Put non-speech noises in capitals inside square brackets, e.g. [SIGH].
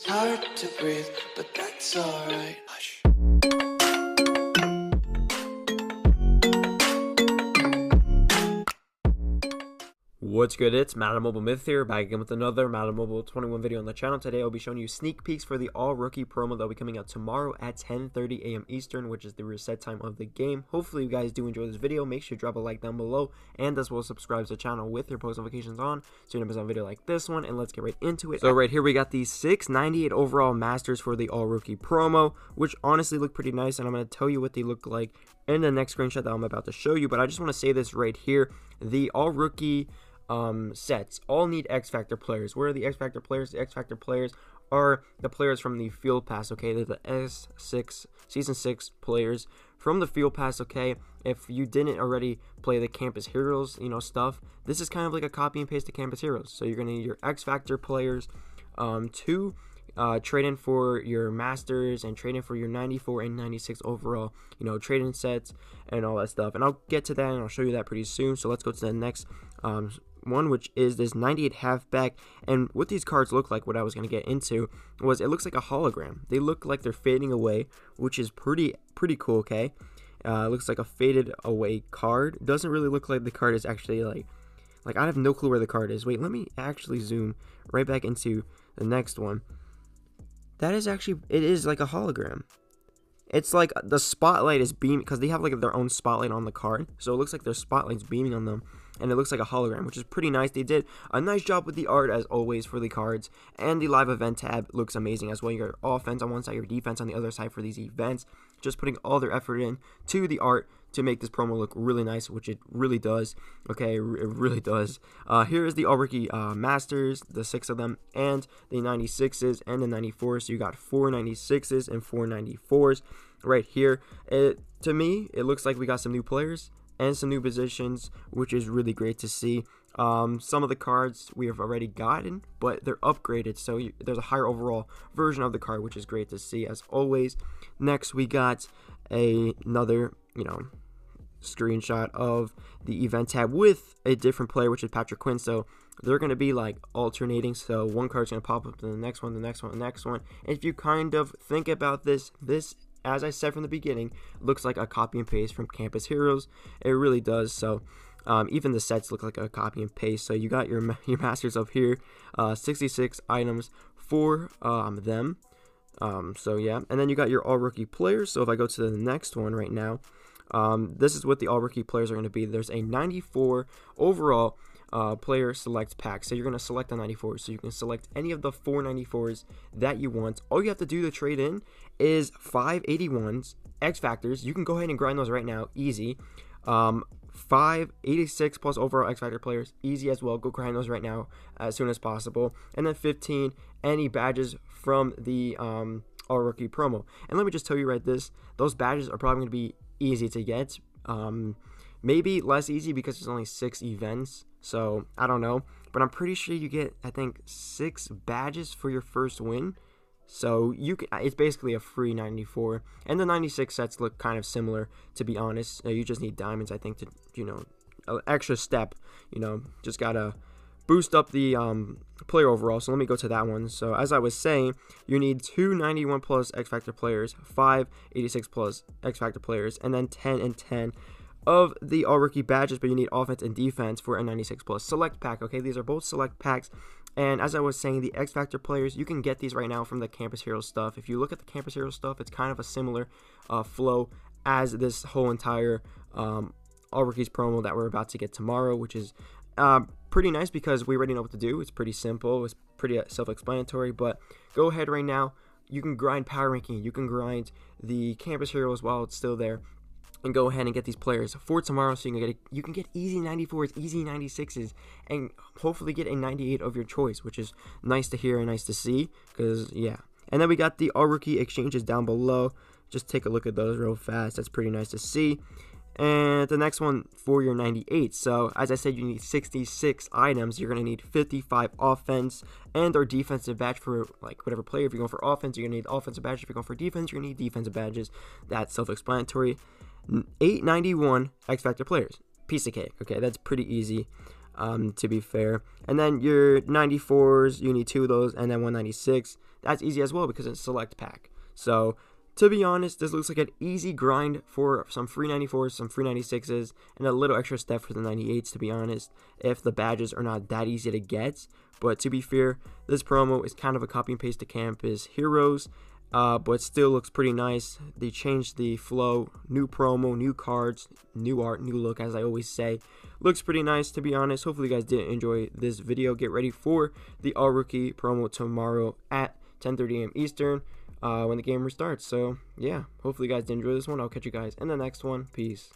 It's hard to breathe, but that's alright. What's good? It's Madam Mobile Myth here, back again with another Madam Mobile 21 video on the channel. Today I'll be showing you sneak peeks for the all-rookie promo that'll be coming out tomorrow at 10.30 a.m. Eastern, which is the reset time of the game. Hopefully you guys do enjoy this video. Make sure you drop a like down below, and as well subscribe to the channel with your post notifications on, so you don't miss a video like this one, and let's get right into it. So right here we got the 698 overall Masters for the all-rookie promo, which honestly look pretty nice, and I'm going to tell you what they look like in the next screenshot that I'm about to show you, but I just want to say this right here. The all-rookie um, sets all need X Factor players. Where are the X Factor players? The X Factor players are the players from the Field Pass, okay? They're the S6, Season 6 players from the Field Pass, okay? If you didn't already play the Campus Heroes, you know, stuff, this is kind of like a copy and paste of Campus Heroes. So you're going to need your X Factor players um, to uh, trade in for your Masters and trade in for your 94 and 96 overall, you know, trade in sets and all that stuff. And I'll get to that and I'll show you that pretty soon. So let's go to the next um, one, which is this 98 halfback. And what these cards look like, what I was going to get into, was it looks like a hologram. They look like they're fading away, which is pretty pretty cool. Okay, uh, looks like a faded away card. Doesn't really look like the card is actually like like I have no clue where the card is. Wait, let me actually zoom right back into the next one. That is actually it is like a hologram. It's like the spotlight is beaming because they have like their own spotlight on the card, so it looks like their spotlight's beaming on them and it looks like a hologram, which is pretty nice. They did a nice job with the art, as always, for the cards, and the live event tab looks amazing as well. Your offense on one side, your defense on the other side for these events. Just putting all their effort in to the art to make this promo look really nice, which it really does. Okay, it really does. Uh, here is the all uh, masters, the six of them, and the 96s and the 94s. So you got four 96s and four 94s right here. It, to me, it looks like we got some new players and some new positions, which is really great to see. Um, some of the cards we have already gotten, but they're upgraded, so you, there's a higher overall version of the card, which is great to see as always. Next, we got a, another, you know, screenshot of the event tab with a different player, which is Patrick Quinn. So they're going to be like alternating. So one card's going to pop up, then the next one, the next one, the next one. And if you kind of think about this, this as I said from the beginning, looks like a copy and paste from Campus Heroes. It really does. So um, even the sets look like a copy and paste. So you got your [LAUGHS] your masters up here, uh, 66 items for um, them. Um, so yeah, and then you got your all rookie players. So if I go to the next one right now, um, this is what the all rookie players are going to be. There's a 94 overall uh, player select pack. So you're going to select a 94. So you can select any of the 494s that you want. All you have to do to trade in is 581s, X Factors. You can go ahead and grind those right now, easy. Um, 586 plus overall X Factor players, easy as well. Go grind those right now as soon as possible. And then 15, any badges from the um, All Rookie promo. And let me just tell you right this those badges are probably going to be easy to get. Um, maybe less easy because there's only six events so I don't know, but I'm pretty sure you get I think six badges for your first win. So you can, it's basically a free 94, and the 96 sets look kind of similar. To be honest, you just need diamonds I think to you know extra step. You know, just gotta boost up the um, player overall. So let me go to that one. So as I was saying, you need two 91 plus X Factor players, five 86 plus X Factor players, and then 10 and 10 of the all rookie badges, but you need offense and defense for a 96 plus select pack. Okay, these are both select packs. And as I was saying, the X Factor players, you can get these right now from the Campus Hero stuff. If you look at the Campus Hero stuff, it's kind of a similar uh, flow as this whole entire um, All Rookies promo that we're about to get tomorrow, which is uh, pretty nice because we already know what to do. It's pretty simple, it's pretty uh, self explanatory. But go ahead right now. You can grind power ranking, you can grind the Campus Hero as well, it's still there and go ahead and get these players for tomorrow so you can get a, you can get easy 94s, easy 96s and hopefully get a 98 of your choice, which is nice to hear and nice to see cuz yeah. And then we got the all rookie exchanges down below. Just take a look at those real fast. That's pretty nice to see and the next one for your 98. So, as I said, you need 66 items. You're going to need 55 offense and or defensive badge for like whatever player. If you're going for offense, you're going to need offensive badges. If you're going for defense, you're going to need defensive badges. That's self explanatory. 891 X Factor players. Piece of cake. Okay, that's pretty easy. Um, to be fair. And then your 94s, you need two of those, and then 196. That's easy as well because it's select pack. So to be honest, this looks like an easy grind for some free 94s, some free 96s, and a little extra step for the 98s, to be honest, if the badges are not that easy to get. But to be fair, this promo is kind of a copy and paste to Campus Heroes, uh, but still looks pretty nice. They changed the flow, new promo, new cards, new art, new look, as I always say. Looks pretty nice, to be honest. Hopefully, you guys did enjoy this video. Get ready for the All Rookie promo tomorrow at 10:30 a.m. Eastern uh, when the game restarts. So, yeah, hopefully you guys did enjoy this one. I'll catch you guys in the next one. Peace.